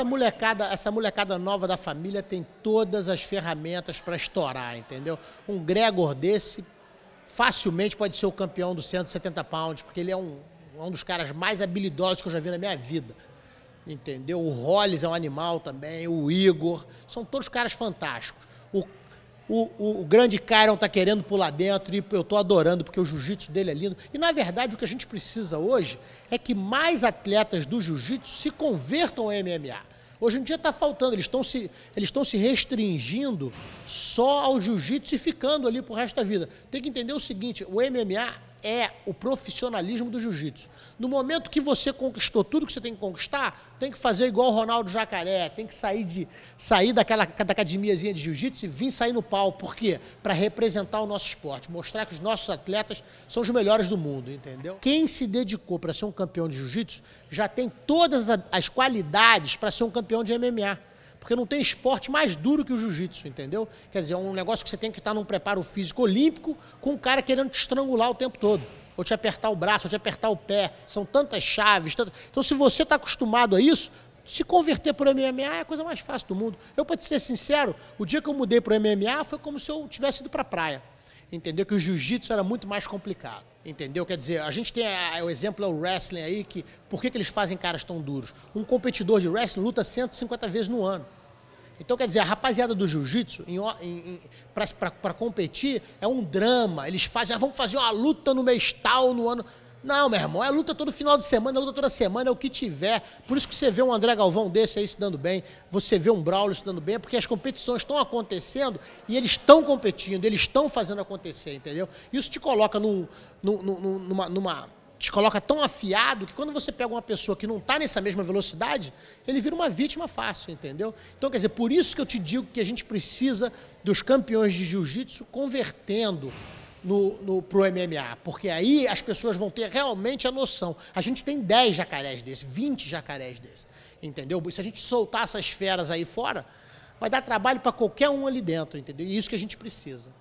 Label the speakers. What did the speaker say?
Speaker 1: Essa molecada, essa molecada nova da família tem todas as ferramentas para estourar, entendeu? Um Gregor desse facilmente pode ser o campeão do 170 pounds, porque ele é um, um dos caras mais habilidosos que eu já vi na minha vida. Entendeu? O Hollis é um animal também, o Igor, são todos caras fantásticos. O, o, o grande Cairon tá querendo pular dentro e eu tô adorando porque o jiu-jitsu dele é lindo. E na verdade o que a gente precisa hoje é que mais atletas do jiu-jitsu se convertam ao MMA. Hoje em dia está faltando, eles estão se, eles se restringindo só ao jiu-jitsu e ficando ali para o resto da vida. Tem que entender o seguinte: o MMA é o profissionalismo do jiu-jitsu. No momento que você conquistou tudo que você tem que conquistar, tem que fazer igual o Ronaldo Jacaré, tem que sair, de, sair daquela da academiazinha de jiu-jitsu e vir sair no pau. Por quê? Para representar o nosso esporte, mostrar que os nossos atletas são os melhores do mundo, entendeu? Quem se dedicou para ser um campeão de jiu-jitsu já tem todas as qualidades para ser um campeão de MMA. Porque não tem esporte mais duro que o jiu-jitsu, entendeu? Quer dizer, é um negócio que você tem que estar num preparo físico olímpico com um cara querendo te estrangular o tempo todo. Ou te apertar o braço, ou te apertar o pé. São tantas chaves. Tantas... Então, se você está acostumado a isso, se converter para o MMA é a coisa mais fácil do mundo. Eu, para te ser sincero, o dia que eu mudei para o MMA foi como se eu tivesse ido para a praia entendeu que o jiu-jitsu era muito mais complicado. Entendeu? Quer dizer, a gente tem a, o exemplo é o wrestling aí, que por que, que eles fazem caras tão duros? Um competidor de wrestling luta 150 vezes no ano. Então, quer dizer, a rapaziada do jiu-jitsu, para competir, é um drama. Eles fazem, ah, vamos fazer uma luta no mês tal, no ano. Não, meu irmão, é luta todo final de semana, é luta toda semana, é o que tiver. Por isso que você vê um André Galvão desse aí se dando bem, você vê um Braulio se dando bem, é porque as competições estão acontecendo e eles estão competindo, eles estão fazendo acontecer, entendeu? Isso te coloca num, num, numa, numa, te coloca tão afiado que quando você pega uma pessoa que não está nessa mesma velocidade, ele vira uma vítima fácil, entendeu? Então, quer dizer, por isso que eu te digo que a gente precisa dos campeões de jiu-jitsu convertendo no, no, pro MMA, porque aí as pessoas vão ter realmente a noção. A gente tem 10 jacarés desses, 20 jacarés desses, entendeu? Se a gente soltar essas feras aí fora, vai dar trabalho para qualquer um ali dentro, entendeu? E isso que a gente precisa.